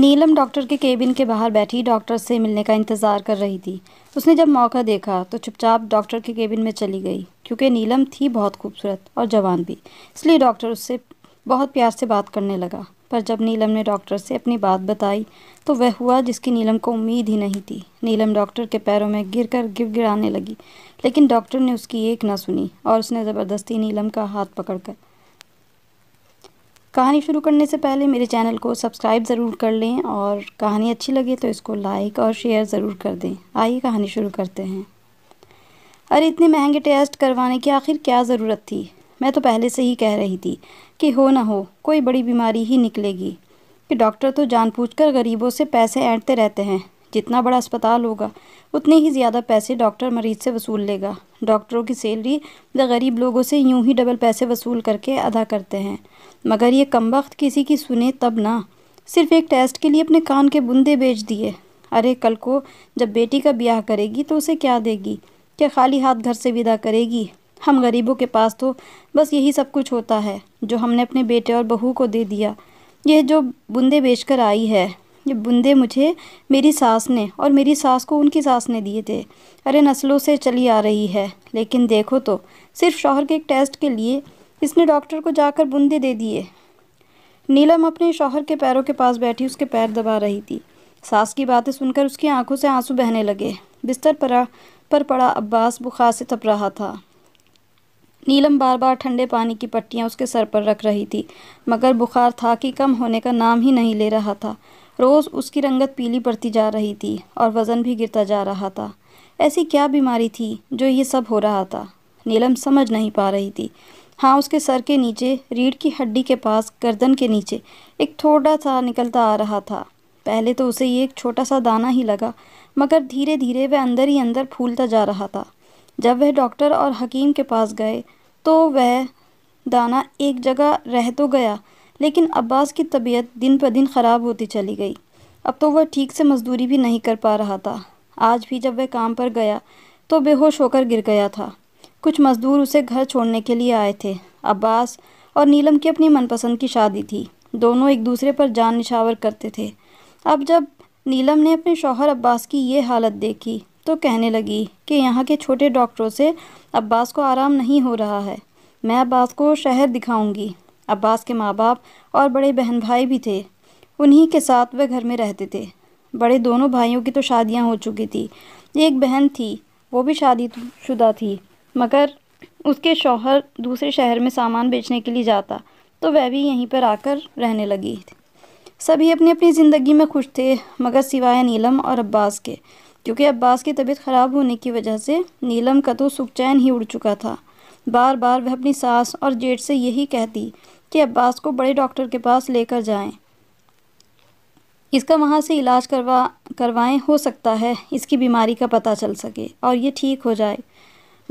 नीलम doctor के cabin के बाहर बैठी डॉक्टर से मिलने का इंतज़ार कर रही थी उसने जब मौका देखा तो चुपचाप डॉक्टर के केबिन में चली गई क्योंकि नीलम थी बहुत खूबसूरत और जवान भी इसलिए डॉक्टर उससे बहुत प्यार से बात करने लगा पर जब नीलम ने डॉक्टर से अपनी बात बताई तो वह हुआ जिसकी नीलम को उम्मीद ही नहीं थी नीलम डॉक्टर के पैरों में गिर कर गिर गिराने लगी लेकिन डॉक्टर ने उसकी एक ना सुनी और उसने ज़बरदस्ती नीलम का हाथ पकड़कर कहानी शुरू करने से पहले मेरे चैनल को सब्सक्राइब ज़रूर कर लें और कहानी अच्छी लगे तो इसको लाइक और शेयर ज़रूर कर दें आइए कहानी शुरू करते हैं अरे इतने महंगे टेस्ट करवाने की आखिर क्या ज़रूरत थी मैं तो पहले से ही कह रही थी कि हो ना हो कोई बड़ी बीमारी ही निकलेगी कि डॉक्टर तो कर गरीबों से पैसे ऐंठते रहते हैं जितना बड़ा अस्पताल होगा उतने ही ज़्यादा पैसे डॉक्टर मरीज से वसूल लेगा डॉक्टरों की सैलरी गरीब लोगों से यूं ही डबल पैसे वसूल करके अदा करते हैं मगर ये कम वक्त किसी की सुने तब ना सिर्फ एक टेस्ट के लिए अपने कान के बुंदे बेच दिए अरे कल को जब बेटी का ब्याह करेगी तो उसे क्या देगी क्या खाली हाथ घर से विदा करेगी हम गरीबों के पास तो बस यही सब कुछ होता है जो हमने अपने बेटे और बहू को दे दिया यह जो बुंदे बेच कर आई है ये बुंदे मुझे मेरी सास ने और मेरी सास को उनकी सास ने दिए थे अरे नस्लों से चली आ रही है लेकिन देखो तो सिर्फ शौहर के एक टेस्ट के लिए इसने डॉक्टर को जाकर बूंदे दे दिए नीलम अपने शौहर के पैरों के पास बैठी उसके पैर दबा रही थी सास की बातें सुनकर उसकी आंखों से आंसू बहने लगे बिस्तर पर पर पड़ा अब्बास बुखार से तप रहा था नीलम बार बार ठंडे पानी की पट्टियाँ उसके सर पर रख रही थी मगर बुखार था कि कम होने का नाम ही नहीं ले रहा था रोज़ उसकी रंगत पीली पड़ती जा रही थी और वज़न भी गिरता जा रहा था ऐसी क्या बीमारी थी जो ये सब हो रहा था नीलम समझ नहीं पा रही थी हाँ उसके सर के नीचे रीढ़ की हड्डी के पास गर्दन के नीचे एक थोड़ा सा निकलता आ रहा था पहले तो उसे ये एक छोटा सा दाना ही लगा मगर धीरे धीरे वह अंदर ही अंदर फूलता जा रहा था जब वह डॉक्टर और हकीम के पास गए तो वह दाना एक जगह रह तो गया लेकिन अब्बास की तबीयत दिन ब दिन ख़राब होती चली गई अब तो वह ठीक से मजदूरी भी नहीं कर पा रहा था आज भी जब वह काम पर गया तो बेहोश होकर गिर गया था कुछ मज़दूर उसे घर छोड़ने के लिए आए थे अब्बास और नीलम की अपनी मनपसंद की शादी थी दोनों एक दूसरे पर जान निशावर करते थे अब जब नीलम ने अपने शौहर अब्बास की ये हालत देखी तो कहने लगी कि यहाँ के छोटे डॉक्टरों से अब्बास को आराम नहीं हो रहा है मैं अब्बास को शहर दिखाऊंगी अब्बास के माँ बाप और बड़े बहन भाई भी थे उन्हीं के साथ वह घर में रहते थे बड़े दोनों भाइयों की तो शादियाँ हो चुकी थी एक बहन थी वो भी शादी थी मगर उसके शौहर दूसरे शहर में सामान बेचने के लिए जाता तो वह भी यहीं पर आकर रहने लगी सभी अपनी अपनी ज़िंदगी में खुश थे मगर सिवाय नीलम और अब्बास के क्योंकि अब्बास की तबीयत ख़राब होने की वजह से नीलम का तो सुखचैन ही उड़ चुका था बार बार वह अपनी सास और जेठ से यही कहती कि अब्बास को बड़े डॉक्टर के पास लेकर जाएं। इसका वहाँ से इलाज करवा करवाएं हो सकता है इसकी बीमारी का पता चल सके और ये ठीक हो जाए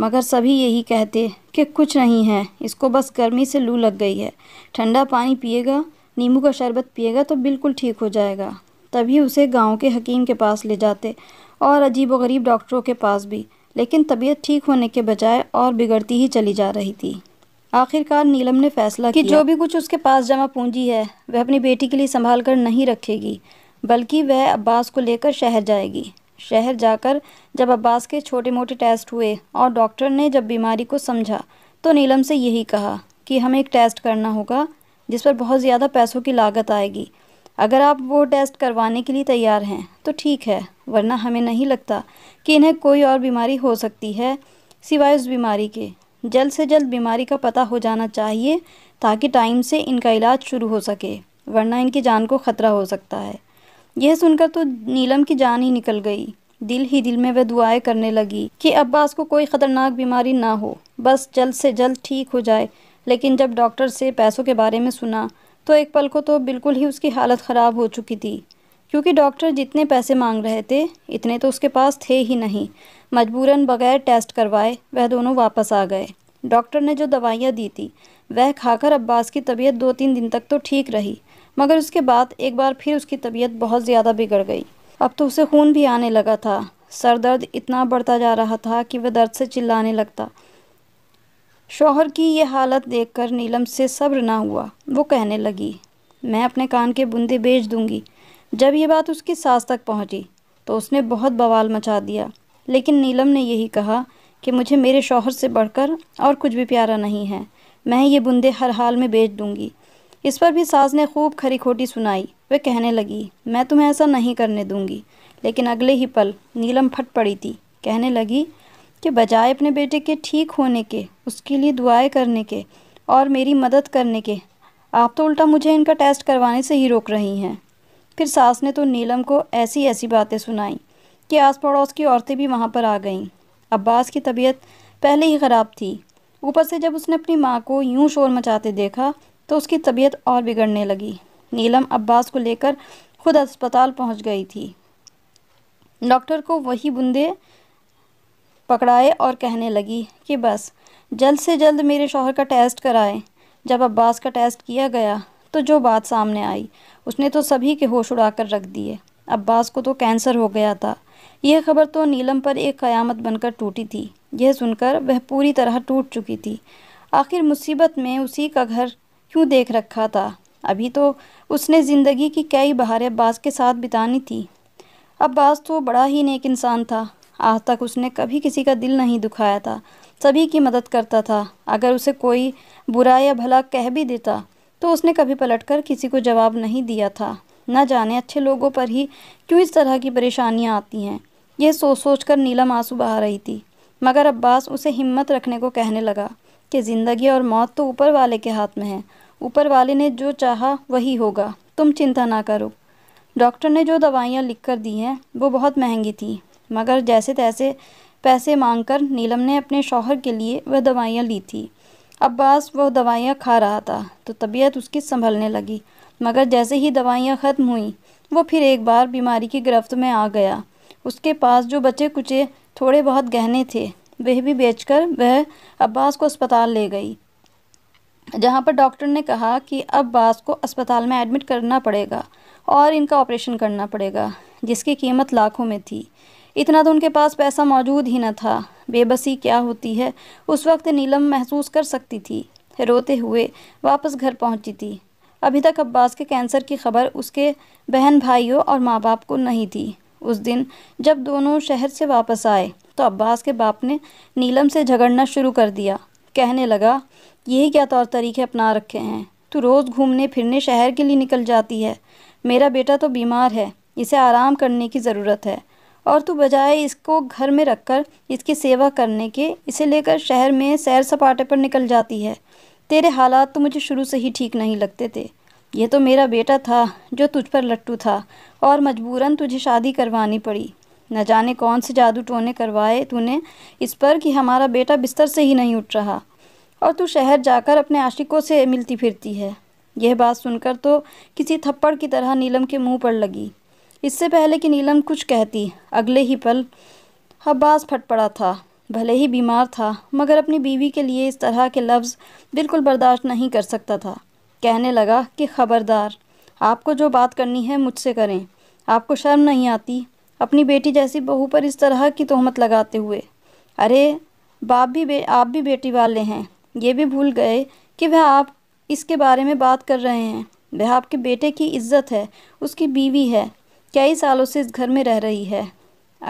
मगर सभी यही कहते कि कुछ नहीं है इसको बस गर्मी से लू लग गई है ठंडा पानी पिएगा नींबू का शरबत पिएगा तो बिल्कुल ठीक हो जाएगा तभी उसे गांव के हकीम के पास ले जाते और अजीब गरीब डॉक्टरों के पास भी लेकिन तबीयत ठीक होने के बजाय और बिगड़ती ही चली जा रही थी आखिरकार नीलम ने फैसला कि जो भी कुछ उसके पास जमा पूंजी है वह अपनी बेटी के लिए संभाल कर नहीं रखेगी बल्कि वह अब्बास को लेकर शहर जाएगी शहर जाकर जब अब्बास के छोटे मोटे टेस्ट हुए और डॉक्टर ने जब बीमारी को समझा तो नीलम से यही कहा कि हमें एक टेस्ट करना होगा जिस पर बहुत ज़्यादा पैसों की लागत आएगी अगर आप वो टेस्ट करवाने के लिए तैयार हैं तो ठीक है वरना हमें नहीं लगता कि इन्हें कोई और बीमारी हो सकती है सिवाय उस बीमारी के जल्द से जल्द बीमारी का पता हो जाना चाहिए ताकि टाइम से इनका इलाज शुरू हो सके वरना इनकी जान को ख़तरा हो सकता है यह सुनकर तो नीलम की जान ही निकल गई दिल ही दिल में वह दुआएं करने लगी कि अब्बास को कोई ख़तरनाक बीमारी ना हो बस जल्द से जल्द ठीक हो जाए लेकिन जब डॉक्टर से पैसों के बारे में सुना तो एक पल को तो बिल्कुल ही उसकी हालत ख़राब हो चुकी थी क्योंकि डॉक्टर जितने पैसे मांग रहे थे इतने तो उसके पास थे ही नहीं मजबूरन बगैर टेस्ट करवाए वह दोनों वापस आ गए डॉक्टर ने जो दवाइयाँ दी थी वह खाकर अब्बास की तबीयत दो तीन दिन तक तो ठीक रही मगर उसके बाद एक बार फिर उसकी तबीयत बहुत ज़्यादा बिगड़ गई अब तो उसे खून भी आने लगा था सर दर्द इतना बढ़ता जा रहा था कि वह दर्द से चिल्लाने लगता शोहर की ये हालत देखकर नीलम से सब्र ना हुआ वो कहने लगी मैं अपने कान के बूंदे बेच दूंगी जब ये बात उसकी सास तक पहुंची तो उसने बहुत बवाल मचा दिया लेकिन नीलम ने यही कहा कि मुझे मेरे शोहर से बढ़कर और कुछ भी प्यारा नहीं है मैं ये बूंदे हर हाल में बेच दूंगी इस पर भी सास ने खूब खरी खोटी सुनाई वह कहने लगी मैं तुम्हें ऐसा नहीं करने दूंगी लेकिन अगले ही पल नीलम फट पड़ी थी कहने लगी कि बजाय अपने बेटे के ठीक होने के उसके लिए दुआएं करने के और मेरी मदद करने के आप तो उल्टा मुझे इनका टेस्ट करवाने से ही रोक रही हैं फिर सास ने तो नीलम को ऐसी ऐसी बातें सुनाई कि आस पड़ोस की औरतें भी वहाँ पर आ गईं अब्बास की तबीयत पहले ही ख़राब थी ऊपर से जब उसने अपनी माँ को यूं शोर मचाते देखा तो उसकी तबीयत और बिगड़ने लगी नीलम अब्बास को लेकर खुद अस्पताल पहुंच गई थी डॉक्टर को वही बूंदे पकड़ाए और कहने लगी कि बस जल्द से जल्द मेरे शौहर का टेस्ट कराए जब अब्बास का टेस्ट किया गया तो जो बात सामने आई उसने तो सभी के होश उड़ाकर रख दिए अब्बास को तो कैंसर हो गया था यह खबर तो नीलम पर एक क़यामत बनकर टूटी थी यह सुनकर वह पूरी तरह टूट चुकी थी आखिर मुसीबत में उसी का घर क्यों देख रखा था अभी तो उसने ज़िंदगी की कई बहारें अब्बास के साथ बितानी थी अब्बास तो बड़ा ही नेक इंसान था आज तक उसने कभी किसी का दिल नहीं दुखाया था सभी की मदद करता था अगर उसे कोई बुरा या भला कह भी देता तो उसने कभी पलटकर किसी को जवाब नहीं दिया था न जाने अच्छे लोगों पर ही क्यों इस तरह की परेशानियाँ आती हैं यह सोच सोच कर नीलम आंसू बहा रही थी मगर अब्बास उसे हिम्मत रखने को कहने लगा कि ज़िंदगी और मौत तो ऊपर वाले के हाथ में है ऊपर वाले ने जो चाहा वही होगा तुम चिंता ना करो डॉक्टर ने जो दवाइयाँ लिख कर दी हैं वो बहुत महंगी थी मगर जैसे तैसे पैसे मांगकर नीलम ने अपने शौहर के लिए वह दवाइयाँ ली थी अब्बास वह दवाइयाँ खा रहा था तो तबीयत उसकी संभलने लगी मगर जैसे ही दवाइयाँ ख़त्म हुई वो फिर एक बार बीमारी की गिरफ्त में आ गया उसके पास जो बचे कुचे थोड़े बहुत गहने थे वह भी बेचकर वह अब्बास को अस्पताल ले गई जहाँ पर डॉक्टर ने कहा कि अब्बास को अस्पताल में एडमिट करना पड़ेगा और इनका ऑपरेशन करना पड़ेगा जिसकी कीमत लाखों में थी इतना तो उनके पास पैसा मौजूद ही न था बेबसी क्या होती है उस वक्त नीलम महसूस कर सकती थी रोते हुए वापस घर पहुंची थी अभी तक अब्बास के कैंसर की खबर उसके बहन भाइयों और माँ बाप को नहीं थी उस दिन जब दोनों शहर से वापस आए तो अब्बास के बाप ने नीलम से झगड़ना शुरू कर दिया कहने लगा यही क्या तौर तरीके अपना रखे हैं तू रोज़ घूमने फिरने शहर के लिए निकल जाती है मेरा बेटा तो बीमार है इसे आराम करने की ज़रूरत है और तू बजाय इसको घर में रखकर इसकी सेवा करने के इसे लेकर शहर में सैर सपाटे पर निकल जाती है तेरे हालात तो मुझे शुरू से ही ठीक नहीं लगते थे ये तो मेरा बेटा था जो तुझ पर लट्टू था और मजबूरन तुझे शादी करवानी पड़ी न जाने कौन से जादू टोने करवाए तूने इस पर कि हमारा बेटा बिस्तर से ही नहीं उठ रहा और तू शहर जाकर अपने आशिकों से मिलती फिरती है यह बात सुनकर तो किसी थप्पड़ की तरह नीलम के मुंह पर लगी इससे पहले कि नीलम कुछ कहती अगले ही पल हब्बास फट पड़ा था भले ही बीमार था मगर अपनी बीवी के लिए इस तरह के लफ्ज़ बिल्कुल बर्दाश्त नहीं कर सकता था कहने लगा कि ख़बरदार आपको जो बात करनी है मुझसे करें आपको शर्म नहीं आती अपनी बेटी जैसी बहू पर इस तरह की तोहमत लगाते हुए अरे बाप भी बे आप भी बेटी वाले हैं ये भी भूल गए कि वह आप इसके बारे में बात कर रहे हैं वह आपके बेटे की इज्जत है उसकी बीवी है कई सालों से इस घर में रह रही है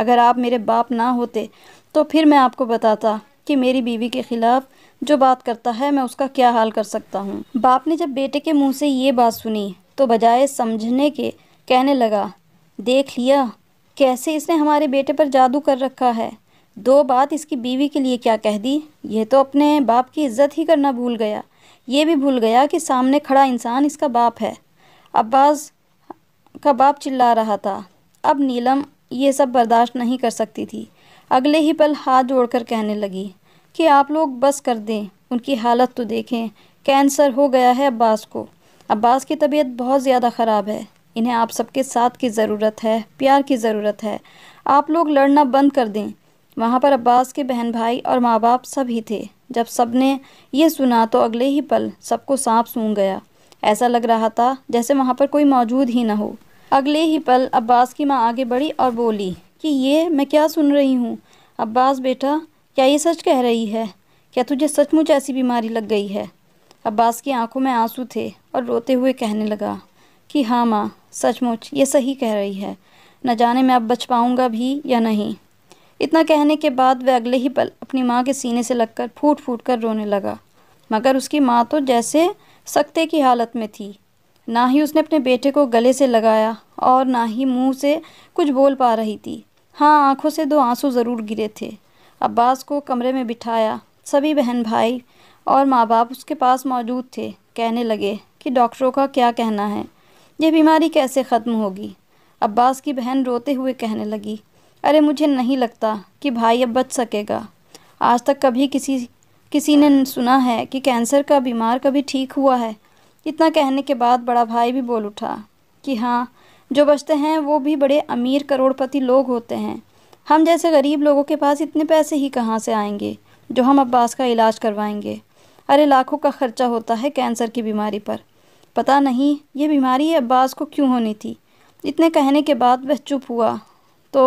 अगर आप मेरे बाप ना होते तो फिर मैं आपको बताता कि मेरी बीवी के ख़िलाफ़ जो बात करता है मैं उसका क्या हाल कर सकता हूँ बाप ने जब बेटे के मुंह से ये बात सुनी तो बजाय समझने के कहने लगा देख लिया कैसे इसने हमारे बेटे पर जादू कर रखा है दो बात इसकी बीवी के लिए क्या कह दी यह तो अपने बाप की इज्जत ही करना भूल गया ये भी भूल गया कि सामने खड़ा इंसान इसका बाप है अब्बास का बाप चिल्ला रहा था अब नीलम ये सब बर्दाश्त नहीं कर सकती थी अगले ही पल हाथ जोड़कर कहने लगी कि आप लोग बस कर दें उनकी हालत तो देखें कैंसर हो गया है अब्बास को अब्बास की तबीयत बहुत ज़्यादा ख़राब है इन्हें आप सबके साथ की ज़रूरत है प्यार की ज़रूरत है आप लोग लड़ना बंद कर दें वहाँ पर अब्बास के बहन भाई और माँ बाप सब ही थे जब सब ने ये सुना तो अगले ही पल सबको सांप सूंघ गया ऐसा लग रहा था जैसे वहाँ पर कोई मौजूद ही ना हो अगले ही पल अब्बास की माँ आगे बढ़ी और बोली कि ये मैं क्या सुन रही हूँ अब्बास बेटा क्या ये सच कह रही है क्या तुझे सचमुच ऐसी बीमारी लग गई है अब्बास की आंखों में आंसू थे और रोते हुए कहने लगा कि हाँ माँ सचमुच ये सही कह रही है न जाने मैं अब बच पाऊँगा भी या नहीं इतना कहने के बाद वह अगले ही पल अपनी माँ के सीने से लगकर फूट फूट कर रोने लगा मगर उसकी माँ तो जैसे सकते की हालत में थी ना ही उसने अपने बेटे को गले से लगाया और ना ही मुंह से कुछ बोल पा रही थी हाँ आंखों से दो आंसू ज़रूर गिरे थे अब्बास को कमरे में बिठाया सभी बहन भाई और माँ बाप उसके पास मौजूद थे कहने लगे कि डॉक्टरों का क्या कहना है यह बीमारी कैसे ख़त्म होगी अब्बास की बहन रोते हुए कहने लगी अरे मुझे नहीं लगता कि भाई अब बच सकेगा आज तक कभी किसी किसी ने सुना है कि कैंसर का बीमार कभी ठीक हुआ है इतना कहने के बाद बड़ा भाई भी बोल उठा कि हाँ जो बचते हैं वो भी बड़े अमीर करोड़पति लोग होते हैं हम जैसे गरीब लोगों के पास इतने पैसे ही कहाँ से आएंगे जो हम अब्बास का इलाज करवाएंगे अरे लाखों का खर्चा होता है कैंसर की बीमारी पर पता नहीं ये बीमारी अब्बास को क्यों होनी थी इतने कहने के बाद वह चुप हुआ तो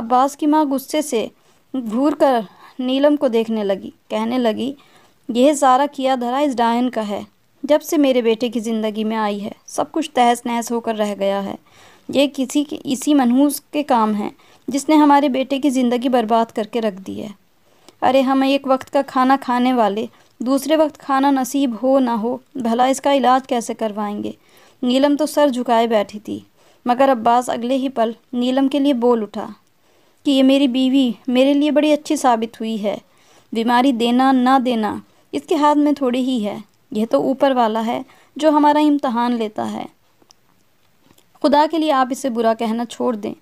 अब्बास की माँ गुस्से से घूर कर नीलम को देखने लगी कहने लगी यह सारा किया धरा इस डायन का है जब से मेरे बेटे की ज़िंदगी में आई है सब कुछ तहस नहस होकर रह गया है ये किसी के इसी मनहूस के काम हैं जिसने हमारे बेटे की ज़िंदगी बर्बाद करके रख दी है अरे हम एक वक्त का खाना खाने वाले दूसरे वक्त खाना नसीब हो ना हो भला इसका इलाज कैसे करवाएंगे नीलम तो सर झुकाए बैठी थी मगर अब्बास अगले ही पल नीलम के लिए बोल उठा कि ये मेरी बीवी मेरे लिए बड़ी अच्छी साबित हुई है बीमारी देना ना देना इसके हाथ में थोड़ी ही है यह तो ऊपर वाला है जो हमारा इम्तहान लेता है खुदा के लिए आप इसे बुरा कहना छोड़ दें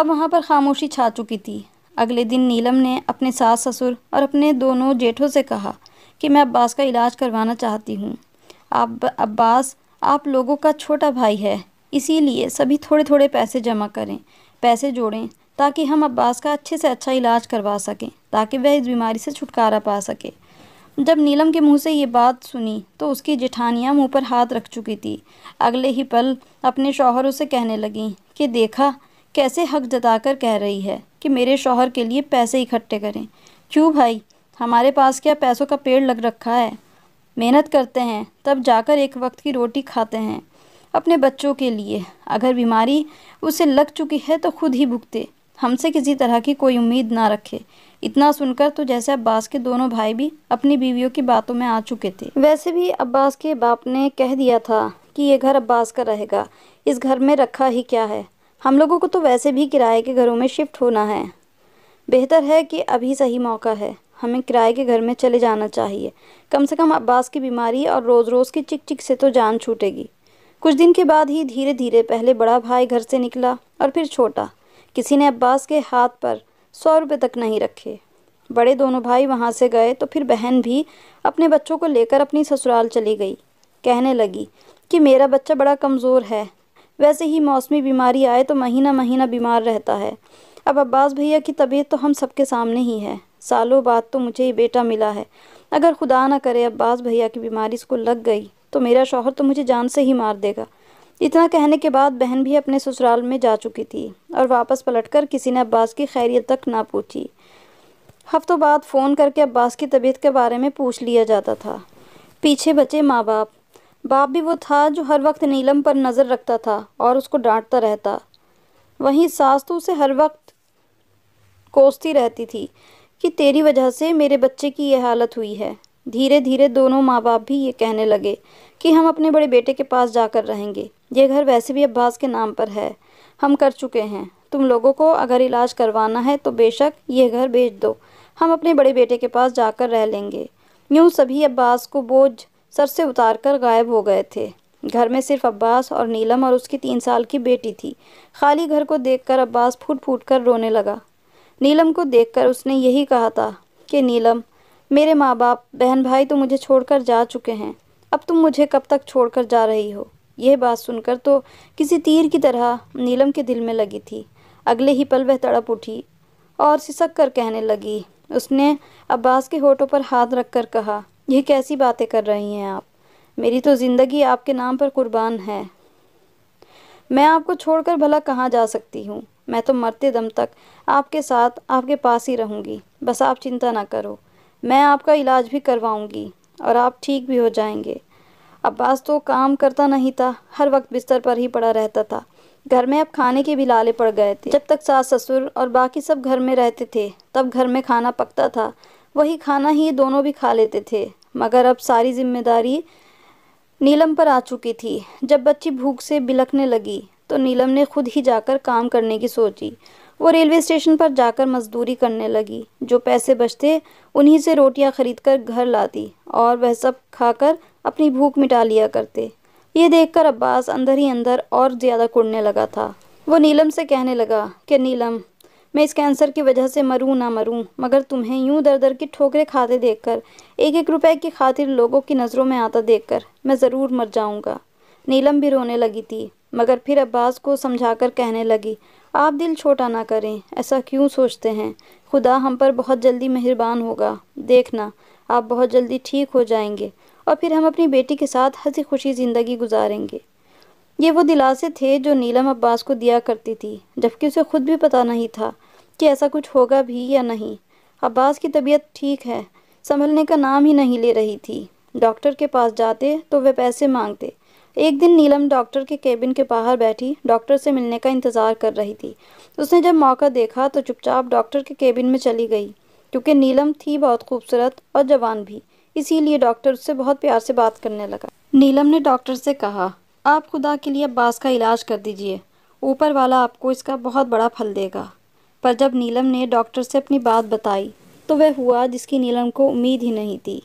अब वहाँ पर खामोशी छा चुकी थी अगले दिन नीलम ने अपने सास ससुर और अपने दोनों जेठों से कहा कि मैं अब्बास का इलाज करवाना चाहती हूँ आप अब्बास आप लोगों का छोटा भाई है इसीलिए सभी थोड़े थोड़े पैसे जमा करें पैसे जोड़ें ताकि हम अब्बास का अच्छे से अच्छा इलाज करवा सकें ताकि वह इस बीमारी से छुटकारा पा सके जब नीलम के मुंह से ये बात सुनी तो उसकी जेठानियाँ मुंह पर हाथ रख चुकी थी अगले ही पल अपने शोहरों से कहने लगी कि देखा कैसे हक जताकर कह रही है कि मेरे शौहर के लिए पैसे इकट्ठे करें क्यों भाई हमारे पास क्या पैसों का पेड़ लग रखा है मेहनत करते हैं तब जाकर एक वक्त की रोटी खाते हैं अपने बच्चों के लिए अगर बीमारी उसे लग चुकी है तो खुद ही भुगते हमसे किसी तरह की कोई उम्मीद ना रखे इतना सुनकर तो जैसे अब्बास के दोनों भाई भी अपनी बीवियों की बातों में आ चुके थे वैसे भी अब्बास के बाप ने कह दिया था कि ये घर अब्बास का रहेगा इस घर में रखा ही क्या है हम लोगों को तो वैसे भी किराए के घरों में शिफ्ट होना है बेहतर है कि अभी सही मौका है हमें किराए के घर में चले जाना चाहिए कम से कम अब्बास की बीमारी और रोज़ रोज़ की चिक चिक से तो जान छूटेगी कुछ दिन के बाद ही धीरे धीरे पहले बड़ा भाई घर से निकला और फिर छोटा किसी ने अब्बास के हाथ पर सौ रुपये तक नहीं रखे बड़े दोनों भाई वहाँ से गए तो फिर बहन भी अपने बच्चों को लेकर अपनी ससुराल चली गई कहने लगी कि मेरा बच्चा बड़ा कमज़ोर है वैसे ही मौसमी बीमारी आए तो महीना महीना बीमार रहता है अब अब्बास भैया की तबीयत तो हम सबके सामने ही है सालों बाद तो मुझे ही बेटा मिला है अगर खुदा ना करे अब्बास भैया की बीमारी इसको लग गई तो मेरा शौहर तो मुझे जान से ही मार देगा इतना कहने के बाद बहन भी अपने ससुराल में जा चुकी थी और वापस पलटकर किसी ने अब्बास की खैरियत तक ना पूछी हफ्तों बाद फ़ोन करके अब्बास की तबीयत के बारे में पूछ लिया जाता था पीछे बचे माँ बाप बाप भी वो था जो हर वक्त नीलम पर नज़र रखता था और उसको डांटता रहता वहीं सास तो उसे हर वक्त कोसती रहती थी कि तेरी वजह से मेरे बच्चे की यह हालत हुई है धीरे धीरे दोनों माँ बाप भी ये कहने लगे कि हम अपने बड़े बेटे के पास जाकर रहेंगे ये घर वैसे भी अब्बास के नाम पर है हम कर चुके हैं तुम लोगों को अगर इलाज करवाना है तो बेशक ये घर भेज दो हम अपने बड़े बेटे के पास जाकर रह लेंगे यूँ सभी अब्बास को बोझ सर से उतारकर गायब हो गए थे घर में सिर्फ अब्बास और नीलम और उसकी तीन साल की बेटी थी खाली घर को देखकर अब्बास फूट फूट कर रोने लगा नीलम को देखकर उसने यही कहा था कि नीलम मेरे माँ बाप बहन भाई तो मुझे छोड़कर जा चुके हैं अब तुम मुझे कब तक छोड़कर जा रही हो यह बात सुनकर तो किसी तीर की तरह नीलम के दिल में लगी थी अगले ही पल वह तड़प उठी और सिसक कर कहने लगी उसने अब्बास के होठों पर हाथ रखकर कहा ये कैसी बातें कर रही हैं आप मेरी तो ज़िंदगी आपके नाम पर कुर्बान है मैं आपको छोड़कर भला कहाँ जा सकती हूँ मैं तो मरते दम तक आपके साथ आपके पास ही रहूँगी बस आप चिंता ना करो मैं आपका इलाज भी करवाऊँगी और आप ठीक भी हो जाएंगे अब्बास तो काम करता नहीं था हर वक्त बिस्तर पर ही पड़ा रहता था घर में अब खाने के भी लाले पड़ गए थे जब तक सास ससुर और बाकी सब घर में रहते थे तब घर में खाना पकता था वही खाना ही दोनों भी खा लेते थे मगर अब सारी जिम्मेदारी नीलम पर आ चुकी थी जब बच्ची भूख से बिलखने लगी तो नीलम ने खुद ही जाकर काम करने की सोची वो रेलवे स्टेशन पर जाकर मजदूरी करने लगी जो पैसे बचते उन्हीं से रोटियां खरीदकर घर लाती और वह सब खाकर अपनी भूख मिटा लिया करते ये देखकर अब्बास अंदर ही अंदर और ज़्यादा कुड़ने लगा था वो नीलम से कहने लगा कि नीलम मैं इस कैंसर की वजह से मरूं ना मरूं मगर तुम्हें यूं दर दर की ठोकरें खाते देखकर एक एक रुपए की खातिर लोगों की नज़रों में आता देखकर मैं ज़रूर मर जाऊंगा नीलम भी रोने लगी थी मगर फिर अब्बास को समझाकर कहने लगी आप दिल छोटा ना करें ऐसा क्यों सोचते हैं खुदा हम पर बहुत जल्दी मेहरबान होगा देखना आप बहुत जल्दी ठीक हो जाएंगे और फिर हम अपनी बेटी के साथ हंसी खुशी ज़िंदगी गुजारेंगे ये वो दिलासे थे जो नीलम अब्बास को दिया करती थी जबकि उसे खुद भी पता नहीं था कि ऐसा कुछ होगा भी या नहीं अब्बास की तबीयत ठीक है संभलने का नाम ही नहीं ले रही थी डॉक्टर के पास जाते तो वे पैसे मांगते एक दिन नीलम डॉक्टर के केबिन के बाहर बैठी डॉक्टर से मिलने का इंतज़ार कर रही थी उसने जब मौका देखा तो चुपचाप डॉक्टर के केबिन में चली गई क्योंकि नीलम थी बहुत खूबसूरत और जवान भी इसीलिए डॉक्टर उससे बहुत प्यार से बात करने लगा नीलम ने डॉक्टर से कहा आप खुदा के लिए बास का इलाज कर दीजिए ऊपर वाला आपको इसका बहुत बड़ा फल देगा पर जब नीलम ने डॉक्टर से अपनी बात बताई तो वह हुआ जिसकी नीलम को उम्मीद ही नहीं थी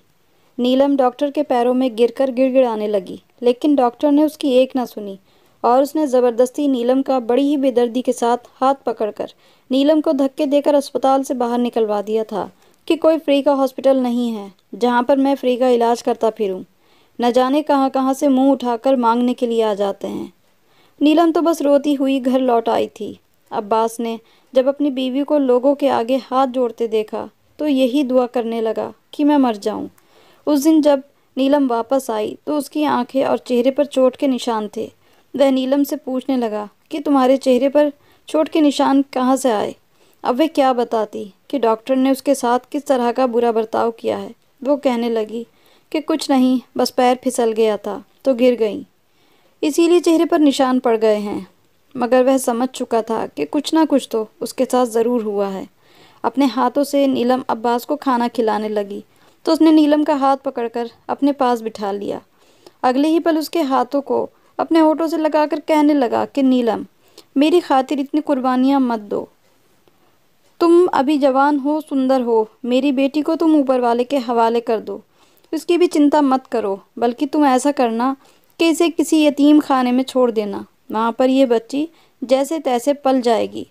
नीलम डॉक्टर के पैरों में गिरकर गिड़गिड़ाने लगी लेकिन डॉक्टर ने उसकी एक ना सुनी और उसने ज़बरदस्ती नीलम का बड़ी ही बेदर्दी के साथ हाथ पकड़कर नीलम को धक्के देकर अस्पताल से बाहर निकलवा दिया था कि कोई फ्री का हॉस्पिटल नहीं है जहाँ पर मैं फ्री का इलाज करता फिरूँ न जाने कहाँ कहाँ से मुंह उठाकर मांगने के लिए आ जाते हैं नीलम तो बस रोती हुई घर लौट आई थी अब्बास ने जब अपनी बीवी को लोगों के आगे हाथ जोड़ते देखा तो यही दुआ करने लगा कि मैं मर जाऊं। उस दिन जब नीलम वापस आई तो उसकी आंखें और चेहरे पर चोट के निशान थे वह नीलम से पूछने लगा कि तुम्हारे चेहरे पर चोट के निशान कहाँ से आए अब वह क्या बताती कि डॉक्टर ने उसके साथ किस तरह का बुरा बर्ताव किया है वो कहने लगी कि कुछ नहीं बस पैर फिसल गया था तो गिर गई इसीलिए चेहरे पर निशान पड़ गए हैं मगर वह समझ चुका था कि कुछ ना कुछ तो उसके साथ ज़रूर हुआ है अपने हाथों से नीलम अब्बास को खाना खिलाने लगी तो उसने नीलम का हाथ पकड़कर अपने पास बिठा लिया अगले ही पल उसके हाथों को अपने होठों से लगाकर कहने लगा कि नीलम मेरी खातिर इतनी कुर्बानियाँ मत दो तुम अभी जवान हो सुंदर हो मेरी बेटी को तुम ऊपर वाले के हवाले कर दो उसकी भी चिंता मत करो बल्कि तुम ऐसा करना कि इसे किसी यतीम खाने में छोड़ देना वहाँ पर यह बच्ची जैसे तैसे पल जाएगी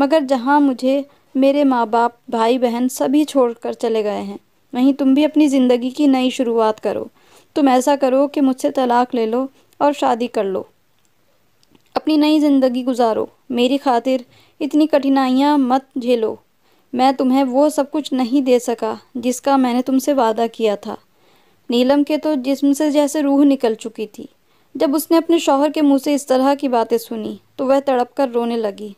मगर जहाँ मुझे मेरे माँ बाप भाई बहन सभी छोड़कर चले गए हैं वहीं तुम भी अपनी ज़िंदगी की नई शुरुआत करो तुम ऐसा करो कि मुझसे तलाक ले लो और शादी कर लो अपनी नई ज़िंदगी गुजारो मेरी खातिर इतनी कठिनाइयाँ मत झेलो मैं तुम्हें वो सब कुछ नहीं दे सका जिसका मैंने तुमसे वादा किया था नीलम के तो जिसम से जैसे रूह निकल चुकी थी जब उसने अपने शौहर के मुंह से इस तरह की बातें सुनी तो वह तड़प कर रोने लगी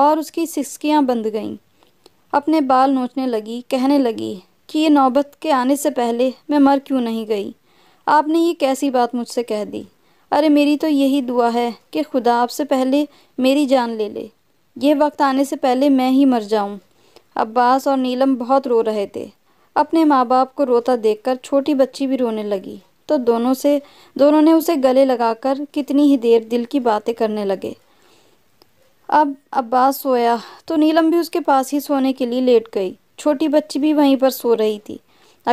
और उसकी सिसकियाँ बंद गईं अपने बाल नोचने लगी कहने लगी कि ये नौबत के आने से पहले मैं मर क्यों नहीं गई आपने ये कैसी बात मुझसे कह दी अरे मेरी तो यही दुआ है कि खुदा आपसे पहले मेरी जान ले ले यह वक्त आने से पहले मैं ही मर जाऊं अब्बास और नीलम बहुत रो रहे थे अपने माँ बाप को रोता देखकर छोटी बच्ची भी रोने लगी तो दोनों से दोनों ने उसे गले लगाकर कितनी ही देर दिल की बातें करने लगे अब अब्बास सोया तो नीलम भी उसके पास ही सोने के लिए लेट गई छोटी बच्ची भी वहीं पर सो रही थी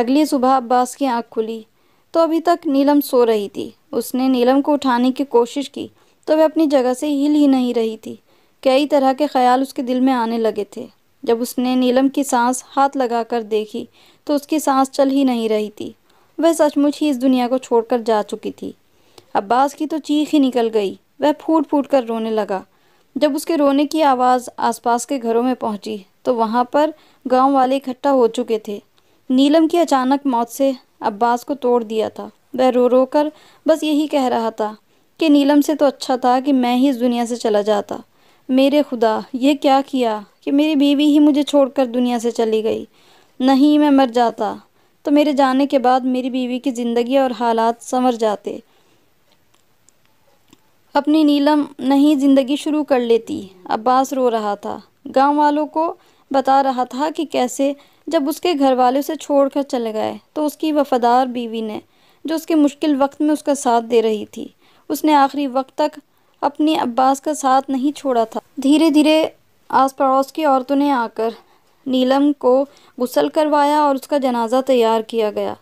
अगली सुबह अब्बास की आंख खुली तो अभी तक नीलम सो रही थी उसने नीलम को उठाने की कोशिश की तो वह अपनी जगह से हिल ही नहीं रही थी कई तरह के ख्याल उसके दिल में आने लगे थे जब उसने नीलम की सांस हाथ लगाकर देखी तो उसकी सांस चल ही नहीं रही थी वह सचमुच ही इस दुनिया को छोड़कर जा चुकी थी अब्बास की तो चीख ही निकल गई वह फूट फूट कर रोने लगा जब उसके रोने की आवाज़ आसपास के घरों में पहुंची तो वहां पर गांव वाले इकट्ठा हो चुके थे नीलम की अचानक मौत से अब्बास को तोड़ दिया था वह रो रो कर बस यही कह रहा था कि नीलम से तो अच्छा था कि मैं ही इस दुनिया से चला जाता मेरे खुदा ये क्या किया कि मेरी बीवी ही मुझे छोड़कर दुनिया से चली गई नहीं मैं मर जाता तो मेरे जाने के बाद मेरी बीवी की ज़िंदगी और हालात संवर जाते अपनी नीलम नहीं ज़िंदगी शुरू कर लेती अब्बास रो रहा था गांव वालों को बता रहा था कि कैसे जब उसके घर वाले उसे छोड़कर चले गए तो उसकी वफ़ादार बीवी ने जो उसके मुश्किल वक्त में उसका साथ दे रही थी उसने आखिरी वक्त तक अपने अब्बास का साथ नहीं छोड़ा था धीरे धीरे आस पड़ोस की औरतों ने आकर नीलम को गुसल करवाया और उसका जनाजा तैयार किया गया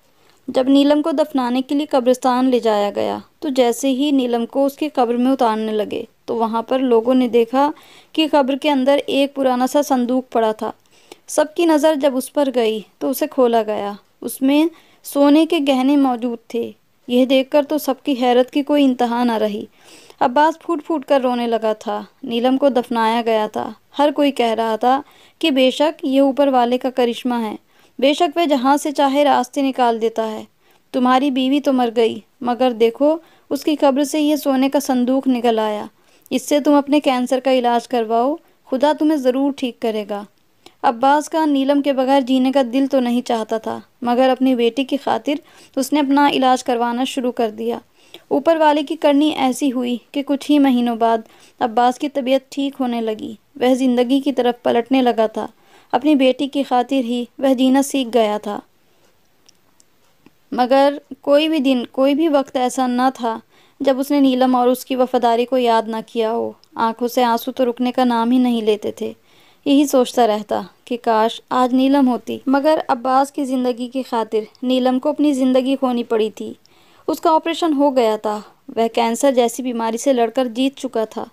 जब नीलम को दफनाने के लिए कब्रिस्तान ले जाया गया तो जैसे ही नीलम को उसकी कब्र में उतारने लगे तो वहाँ पर लोगों ने देखा कि कब्र के अंदर एक पुराना सा संदूक पड़ा था सबकी नज़र जब उस पर गई तो उसे खोला गया उसमें सोने के गहने मौजूद थे यह देखकर तो सबकी हैरत की कोई इंतहा न रही अब्बास फूट फूट कर रोने लगा था नीलम को दफनाया गया था हर कोई कह रहा था कि बेशक ये ऊपर वाले का करिश्मा है बेशक वह जहाँ से चाहे रास्ते निकाल देता है तुम्हारी बीवी तो मर गई मगर देखो उसकी कब्र से यह सोने का संदूक निकल आया इससे तुम अपने कैंसर का इलाज करवाओ खुदा तुम्हें ज़रूर ठीक करेगा अब्बास का नीलम के बगैर जीने का दिल तो नहीं चाहता था मगर अपनी बेटी की खातिर उसने अपना इलाज करवाना शुरू कर दिया ऊपर वाले की करनी ऐसी हुई कि कुछ ही महीनों बाद अब्बास की तबीयत ठीक होने लगी वह ज़िंदगी की तरफ पलटने लगा था अपनी बेटी की खातिर ही वह जीना सीख गया था मगर कोई भी दिन कोई भी वक्त ऐसा न था जब उसने नीलम और उसकी वफादारी को याद ना किया हो आंखों से आंसू तो रुकने का नाम ही नहीं लेते थे यही सोचता रहता कि काश आज नीलम होती मगर अब्बास की ज़िंदगी की खातिर नीलम को अपनी ज़िंदगी खोनी पड़ी थी उसका ऑपरेशन हो गया था वह कैंसर जैसी बीमारी से लड़कर जीत चुका था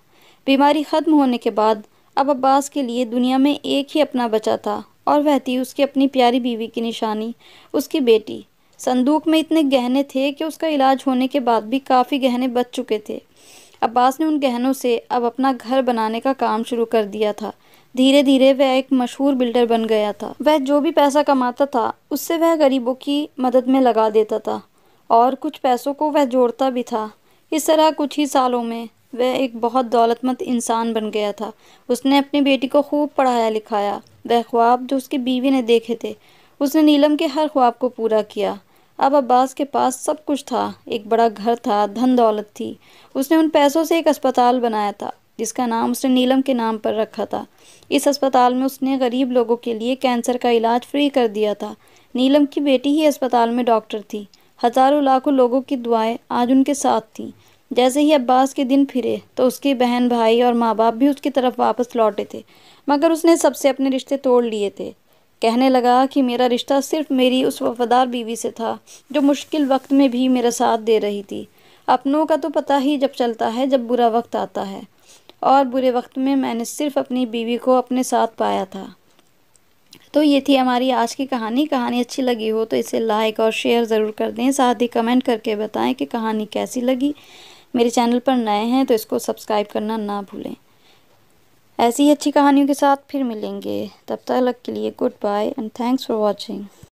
बीमारी ख़त्म होने के बाद अब अब्बास के लिए दुनिया में एक ही अपना बचा था और वह थी उसकी अपनी प्यारी बीवी की निशानी उसकी बेटी संदूक में इतने गहने थे कि उसका इलाज होने के बाद भी काफ़ी गहने बच चुके थे अब्बास ने उन गहनों से अब अपना घर बनाने का काम शुरू कर दिया था धीरे धीरे वह एक मशहूर बिल्डर बन गया था वह जो भी पैसा कमाता था उससे वह गरीबों की मदद में लगा देता था और कुछ पैसों को वह जोड़ता भी था इस तरह कुछ ही सालों में वह एक बहुत दौलतमंद इंसान बन गया था उसने अपनी बेटी को खूब पढ़ाया लिखाया वह ख्वाब जो उसकी बीवी ने देखे थे उसने नीलम के हर ख्वाब को पूरा किया अब अब्बास के पास सब कुछ था एक बड़ा घर था धन दौलत थी उसने उन पैसों से एक अस्पताल बनाया था जिसका नाम उसने नीलम के नाम पर रखा था इस अस्पताल में उसने गरीब लोगों के लिए कैंसर का इलाज फ्री कर दिया था नीलम की बेटी ही अस्पताल में डॉक्टर थी हज़ारों लाखों लोगों की दुआएं आज उनके साथ थीं जैसे ही अब्बास के दिन फिरे तो उसकी बहन भाई और माँ बाप भी उसकी तरफ वापस लौटे थे मगर उसने सबसे अपने रिश्ते तोड़ लिए थे कहने लगा कि मेरा रिश्ता सिर्फ मेरी उस वफादार बीवी से था जो मुश्किल वक्त में भी मेरा साथ दे रही थी अपनों का तो पता ही जब चलता है जब बुरा वक्त आता है और बुरे वक्त में मैंने सिर्फ अपनी बीवी को अपने साथ पाया था तो ये थी हमारी आज की कहानी कहानी अच्छी लगी हो तो इसे लाइक और शेयर ज़रूर कर दें साथ ही कमेंट करके बताएं कि कहानी कैसी लगी मेरे चैनल पर नए हैं तो इसको सब्सक्राइब करना ना भूलें ऐसी ही अच्छी कहानियों के साथ फिर मिलेंगे तब तक के लिए goodbye and thanks for watching